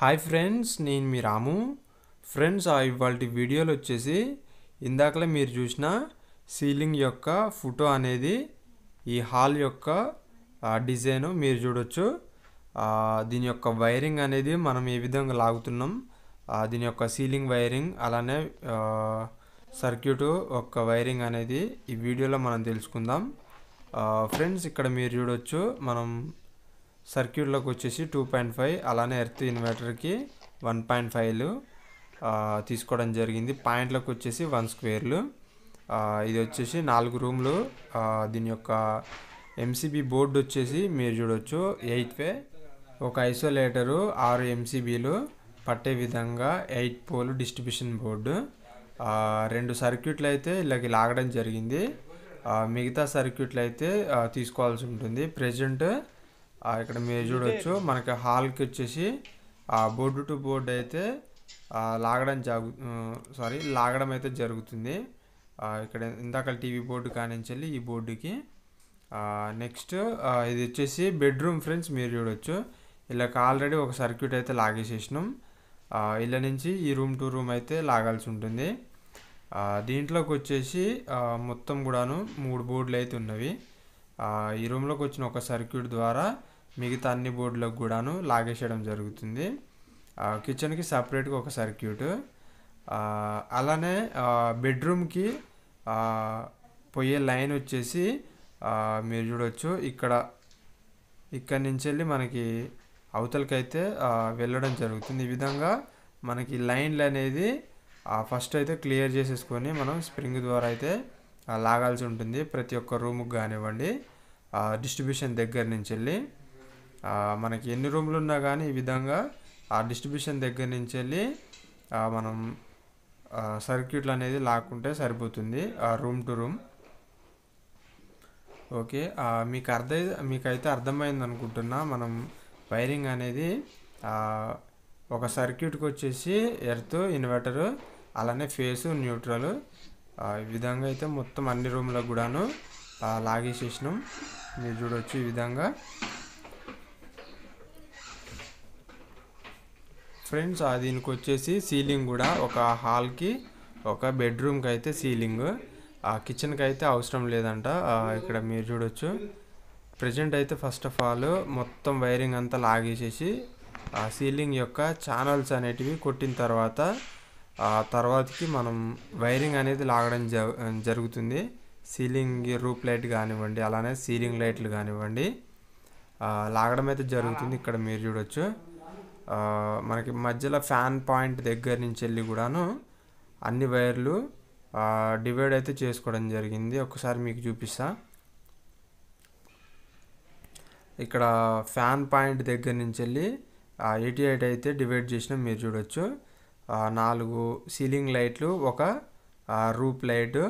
hi friends నేను మీ రాము friends ఆ ఇవాళ వీడియోలు వచ్చేసి ఇందాకలే మీరు చూసిన సీలింగ్ యొక్క ఫోటో అనేది ఈ హాల్ యొక్క డిజైన్ మీరు చూడొచ్చు దీని యొక్క వైరింగ్ అనేది మనం ఏ విధంగా లాగుతున్నాం దీని యొక్క సీలింగ్ వైరింగ్ అలానే సర్క్యూట్ యొక్క వైరింగ్ అనేది ఈ వీడియోలో మనం తెలుసుకుందాం ఫ్రెండ్స్ ఇక్కడ మీరు చూడొచ్చు మనం సర్క్యూట్లోకి వచ్చేసి టూ పాయింట్ ఫైవ్ అలానే ఎర్త్ ఇన్వర్టర్కి వన్ పాయింట్ ఫైవ్లు తీసుకోవడం జరిగింది పాయింట్లకు వచ్చేసి వన్ స్క్వేర్లు ఇది వచ్చేసి నాలుగు రూమ్లు దీని యొక్క ఎంసీబీ బోర్డు వచ్చేసి మీరు చూడొచ్చు ఎయిట్ వే ఒక ఐసోలేటరు ఆరు ఎంసీబీలు పట్టే విధంగా ఎయిట్ పోల్ డిస్ట్రిబ్యూషన్ బోర్డు రెండు సర్క్యూట్లు అయితే ఇలాగ లాగడం జరిగింది మిగతా సర్క్యూట్లు అయితే తీసుకోవాల్సి ఉంటుంది ప్రజెంట్ ఇక్కడ మీరు చూడవచ్చు మనకి హాల్కి వచ్చేసి బోర్డు టు బోర్డు అయితే లాగడం జాగు సారీ లాగడం అయితే జరుగుతుంది ఇక్కడ ఇందాక టీవీ బోర్డు కానించాలి ఈ బోర్డుకి నెక్స్ట్ ఇది వచ్చేసి బెడ్రూమ్ ఫ్రెండ్స్ మీరు చూడవచ్చు ఇలా ఆల్రెడీ ఒక సర్క్యూట్ అయితే లాగేసేసినాం ఇలా నుంచి ఈ రూమ్ టు రూమ్ అయితే లాగాల్సి ఉంటుంది దీంట్లోకి వచ్చేసి మొత్తం కూడాను మూడు బోర్డులు అయితే ఉన్నవి ఈ రూమ్లోకి వచ్చిన ఒక సర్క్యూట్ ద్వారా మిగతా అన్ని బోర్డులకు కూడాను లాగేసేయడం జరుగుతుంది కిచెన్కి సపరేట్గా ఒక సర్క్యూట్ అలానే బెడ్రూమ్కి పోయే లైన్ వచ్చేసి మీరు చూడవచ్చు ఇక్కడ ఇక్కడి నుంచి వెళ్ళి మనకి అవతలకైతే వెళ్ళడం జరుగుతుంది ఈ విధంగా మనకి లైన్లు అనేది ఫస్ట్ అయితే క్లియర్ చేసేసుకొని మనం స్ప్రింగ్ ద్వారా అయితే లాగాల్సి ఉంటుంది ప్రతి ఒక్క రూమ్కి కానివ్వండి డిస్ట్రిబ్యూషన్ దగ్గర నుంచి వెళ్ళి మనకి ఎన్ని రూమ్లు ఉన్నా కానీ ఈ విధంగా ఆ డిస్ట్రిబ్యూషన్ దగ్గర నుంచి వెళ్ళి మనం సర్క్యూట్లు అనేది లాక్కుంటే సరిపోతుంది రూమ్ టు రూమ్ ఓకే మీకు అర్థై మీకైతే అర్థమైంది అనుకుంటున్నా మనం వైరింగ్ అనేది ఒక సర్క్యూట్కి వచ్చేసి ఎర్త్ ఇన్వర్టరు అలానే ఫేసు న్యూట్రల్ ఈ విధంగా అయితే మొత్తం అన్ని రూమ్లకు కూడాను లాగేసేసినాం మీరు చూడవచ్చు ఈ విధంగా ఫ్రెండ్స్ దీనికి వచ్చేసి సీలింగ్ కూడా ఒక హాల్కి ఒక బెడ్రూమ్కి అయితే సీలింగ్ ఆ కిచెన్కి అయితే అవసరం లేదంట ఇక్కడ మీరు చూడొచ్చు ప్రజెంట్ అయితే ఫస్ట్ ఆఫ్ ఆల్ మొత్తం వైరింగ్ అంతా లాగేసేసి ఆ సీలింగ్ యొక్క ఛానల్స్ అనేటివి కొట్టిన తర్వాత ఆ తర్వాతకి మనం వైరింగ్ అనేది లాగడం జరుగుతుంది సీలింగ్ రూప్ లైట్ కానివ్వండి అలానే సీలింగ్ లైట్లు కానివ్వండి లాగడం అయితే జరుగుతుంది ఇక్కడ మీరు చూడొచ్చు మనకి మధ్యలో ఫ్యాన్ పాయింట్ దగ్గర నుంచి వెళ్ళి కూడాను అన్ని వైర్లు డివైడ్ అయితే చేసుకోవడం జరిగింది ఒకసారి మీకు చూపిస్తా ఇక్కడ ఫ్యాన్ పాయింట్ దగ్గర నుంచి వెళ్ళి ఎయిటీ ఎయిట్ అయితే డివైడ్ చేసినా మీరు చూడొచ్చు నాలుగు సీలింగ్ లైట్లు ఒక రూప్ లైటు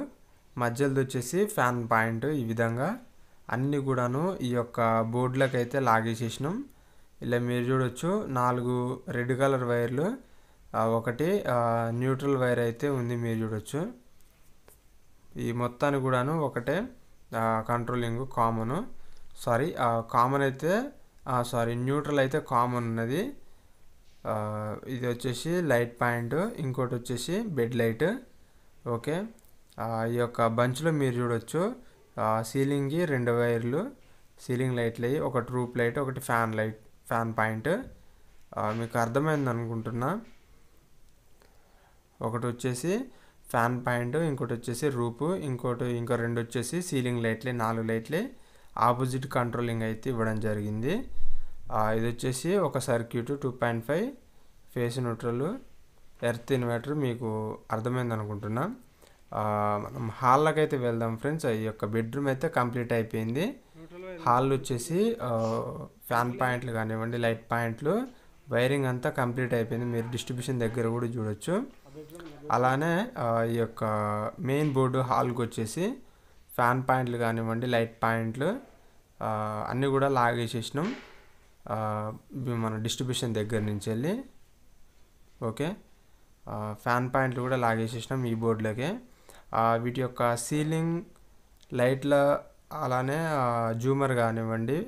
మధ్యలో వచ్చేసి ఫ్యాన్ పాయింట్ ఈ విధంగా అన్నీ కూడాను ఈ యొక్క బోర్డులకు అయితే లాగేసేసినాం ఇలా మీరు చూడొచ్చు నాలుగు రెడ్ కలర్ వైర్లు ఒకటి న్యూట్రల్ వైర్ అయితే ఉంది మీరు చూడొచ్చు ఈ మొత్తాన్ని కూడాను ఒకటే కంట్రోలింగ్ కామను సారీ కామన్ అయితే సారీ న్యూట్రల్ అయితే కామన్ ఉన్నది ఇది వచ్చేసి లైట్ పాయింట్ ఇంకోటి వచ్చేసి బెడ్ లైట్ ఓకే ఈ యొక్క బంచ్లో మీరు చూడొచ్చు సీలింగ్కి రెండు వైర్లు సీలింగ్ లైట్లు ఒకటి రూప్ లైట్ ఒకటి ఫ్యాన్ లైట్ ఫ్యాన్ పాయింట్ మీకు అర్థమైంది అనుకుంటున్నా ఒకటి వచ్చేసి ఫ్యాన్ పాయింట్ ఇంకోటి వచ్చేసి రూపు ఇంకోటి ఇంకో రెండు వచ్చేసి సీలింగ్ లైట్లే నాలుగు లైట్లే ఆపోజిట్ కంట్రోలింగ్ అయితే ఇవ్వడం జరిగింది ఇది వచ్చేసి ఒక circuit two point five phase neutral earth inverter మీకు అర్థమైంది అనుకుంటున్నా మనం హాల్లోకి అయితే వెళ్దాం ఫ్రెండ్స్ ఈ యొక్క బెడ్రూమ్ అయితే కంప్లీట్ అయిపోయింది హాల్ వచ్చేసి ఫ్యాన్ పాయింట్లు కానివ్వండి లైట్ పాయింట్లు వైరింగ్ అంతా కంప్లీట్ అయిపోయింది మీరు డిస్ట్రిబ్యూషన్ దగ్గర కూడా చూడొచ్చు అలానే ఈ యొక్క మెయిన్ బోర్డు హాల్కి వచ్చేసి ఫ్యాన్ పాయింట్లు కానివ్వండి లైట్ పాయింట్లు అన్నీ కూడా లాగేసేసినాం మన డిస్ట్రిబ్యూషన్ దగ్గర నుంచి వెళ్ళి ఓకే ఫ్యాన్ పాయింట్లు కూడా లాగేసేసినాం ఈ బోర్డులోకి వీటి యొక్క సీలింగ్ లైట్ల అలానే జూమర్ కానివ్వండి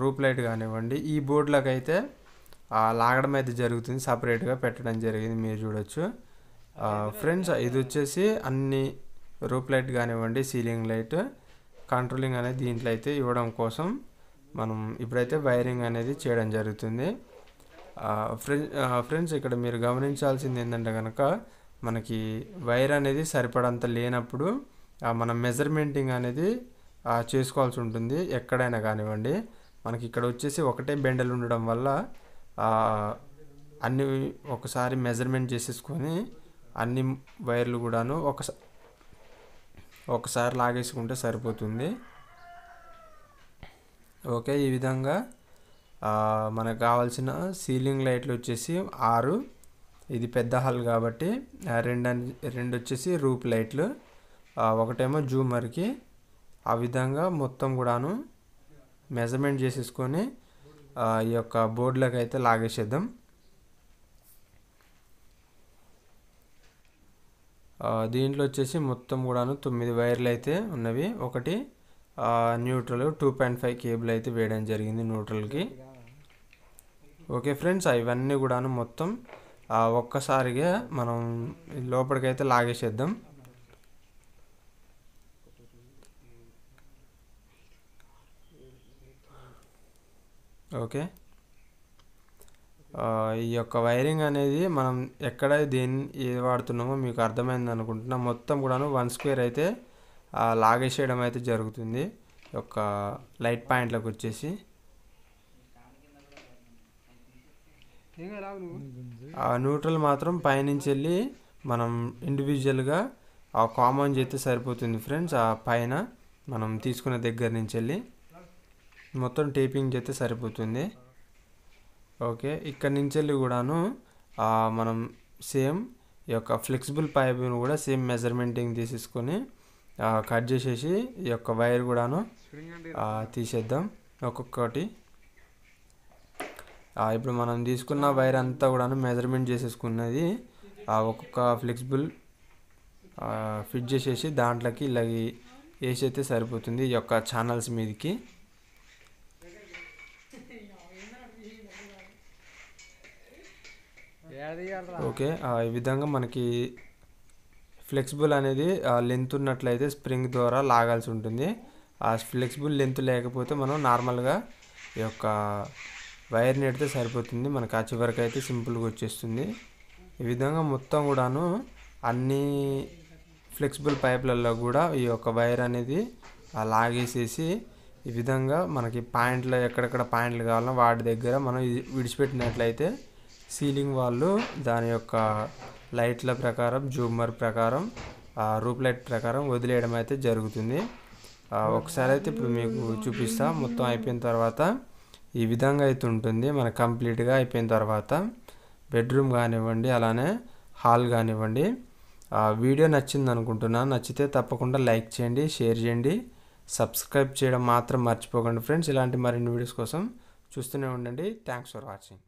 రూప్ లైట్ కానివ్వండి ఈ బోర్డులకు అయితే లాగడం అయితే జరుగుతుంది సపరేట్గా పెట్టడం జరిగింది మీరు చూడొచ్చు ఫ్రెండ్స్ ఇది వచ్చేసి అన్ని రూప్ లైట్ కానివ్వండి సీలింగ్ లైట్ కంట్రోలింగ్ అనేది దీంట్లో అయితే ఇవ్వడం కోసం మనం ఇప్పుడైతే వైరింగ్ అనేది చేయడం జరుగుతుంది ఫ్రెండ్స్ ఇక్కడ మీరు గమనించాల్సింది ఏంటంటే కనుక మనకి వైర్ అనేది సరిపడంత లేనప్పుడు మన మెజర్మెంటింగ్ అనేది చేసుకోవాల్సి ఉంటుంది ఎక్కడైనా కానివ్వండి మనకి ఇక్కడ వచ్చేసి ఒకటే బెండలు ఉండడం వల్ల అన్ని ఒకసారి మెజర్మెంట్ చేసేసుకొని అన్ని వైర్లు కూడాను ఒకసారి ఒకసారి లాగేసుకుంటే సరిపోతుంది ఓకే ఈ విధంగా మనకు కావాల్సిన సీలింగ్ లైట్లు వచ్చేసి ఆరు ఇది పెద్ద హాల్ కాబట్టి రెండు రెండు వచ్చేసి రూప్ లైట్లు ఒకటేమో జూమర్కి ఆ విధంగా మొత్తం కూడాను మెజర్మెంట్ చేసేసుకొని ఈ యొక్క బోర్డులకు అయితే లాగేసేద్దాం దీంట్లో వచ్చేసి మొత్తం కూడాను తొమ్మిది వైర్లు అయితే ఉన్నవి ఒకటి neutral two point five cable అయితే వేయడం జరిగింది న్యూట్రల్కి ఓకే ఫ్రెండ్స్ అవన్నీ కూడాను మొత్తం ఒక్కసారిగా మనం లోపలికైతే లాగేసేద్దాం ఓకే ఈ యొక్క వైరింగ్ అనేది మనం ఎక్కడ దేన్ని ఏది వాడుతున్నామో మీకు అర్థమైంది అనుకుంటున్నా మొత్తం కూడాను వన్ స్క్వేర్ అయితే లాగేసేయడం అయితే జరుగుతుంది ఒక లైట్ పాయింట్లకు వచ్చేసి న్యూట్రల్ మాత్రం పైనుంచి వెళ్ళి మనం ఇండివిజువల్గా ఆ కామన్ చేస్తే సరిపోతుంది ఫ్రెండ్స్ ఆ పైన మనం తీసుకున్న దగ్గర నుంచి వెళ్ళి మొత్తం టేపింగ్ చేస్తే సరిపోతుంది ఓకే ఇక్కడ నుంచి వెళ్ళి కూడాను మనం సేమ్ ఈ యొక్క ఫ్లెక్సిబుల్ పైప్ను కూడా సేమ్ మెజర్మెంటింగ్ తీసేసుకొని కట్ చేసేసి ఈ యొక్క వైర్ కూడాను తీసేద్దాం ఒక్కొక్కటి ఇప్పుడు మనం తీసుకున్న వైర్ అంతా కూడాను మెజర్మెంట్ చేసేసుకున్నది ఒక్కొక్క ఫ్లెక్సిబుల్ ఫిట్ చేసేసి దాంట్లోకి ఇలా వేసైతే సరిపోతుంది ఈ యొక్క ఛానల్స్ మీదకి ఓకే ఈ విధంగా మనకి ఫ్లెక్సిబుల్ అనేది లెంత్ ఉన్నట్లయితే స్ప్రింగ్ ద్వారా లాగాల్సి ఉంటుంది ఆ ఫ్లెక్సిబుల్ లెంత్ లేకపోతే మనం నార్మల్గా ఈ యొక్క వైర్ని ఎడితే సరిపోతుంది మనకు ఆ చివరికి అయితే సింపుల్గా వచ్చేస్తుంది ఈ విధంగా మొత్తం కూడాను అన్ని ఫ్లెక్సిబుల్ పైప్లలో కూడా ఈ యొక్క వైర్ అనేది లాగేసేసి ఈ విధంగా మనకి పాయింట్లు ఎక్కడెక్కడ పాయింట్లు కావాలో వాటి దగ్గర మనం విడిచిపెట్టినట్లయితే సీలింగ్ వాళ్ళు దాని యొక్క లైట్ల ప్రకారం జూమర్ ప్రకారం రూప్ లైట్ ప్రకారం వదిలేయడం అయితే జరుగుతుంది ఒకసారి అయితే ఇప్పుడు మీకు చూపిస్తా మొత్తం అయిపోయిన తర్వాత ఈ విధంగా అయితే ఉంటుంది మన కంప్లీట్గా అయిపోయిన తర్వాత బెడ్రూమ్ కానివ్వండి అలానే హాల్ కానివ్వండి వీడియో నచ్చింది అనుకుంటున్నాను నచ్చితే తప్పకుండా లైక్ చేయండి షేర్ చేయండి సబ్స్క్రైబ్ చేయడం మాత్రం మర్చిపోకండి ఫ్రెండ్స్ ఇలాంటి మరిన్ని వీడియోస్ కోసం చూస్తూనే ఉండండి థ్యాంక్స్ ఫర్ వాచింగ్